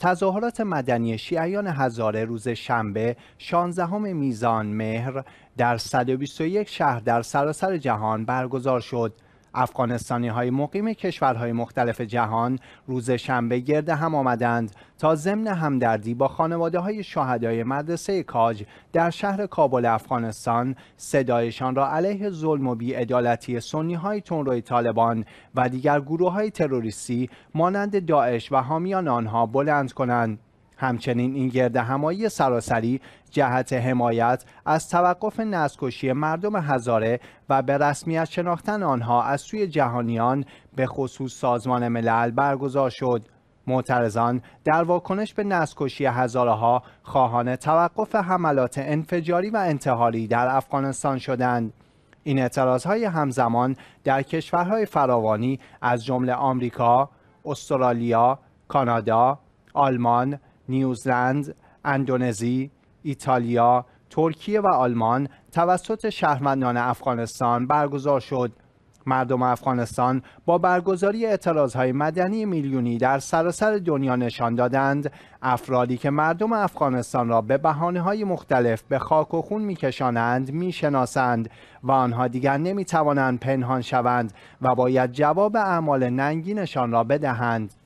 تظاهرات مدنی شیعیان هزاره روز شنبه 16 میزان مهر در 121 شهر در سراسر جهان برگزار شد. افغانستانی های مقیم کشورهای مختلف جهان روز شنبه گرد هم آمدند تا ضمن همدردی با خانواده های شهدای مدرسه کاج در شهر کابل افغانستان صدایشان را علیه ظلم و بیعدالتی سنی های تنروی طالبان و دیگر گروه های تروریستی مانند داعش و حامیان آنها بلند کنند. همچنین این گرد همایی سراسری جهت حمایت از توقف نسکشی مردم هزاره و به رسمیت شناختن آنها از سوی جهانیان به خصوص سازمان ملل برگزار شد. معترضان در واکنش به نسکشی هزاره ها خواهان توقف حملات انفجاری و انتحاری در افغانستان شدند. این اعتراض های همزمان در کشورهای فراوانی از جمله آمریکا، استرالیا، کانادا، آلمان، نیوزلند، اندونزی، ایتالیا، ترکیه و آلمان توسط شهروندان افغانستان برگزار شد. مردم افغانستان با برگزاری اعتراضهای مدنی میلیونی در سراسر دنیا نشان دادند افرادی که مردم افغانستان را به بحانه های مختلف به خاک و خون میکشانند میشناسند و آنها دیگر نمیتوانند پنهان شوند و باید جواب اعمال ننگینشان را بدهند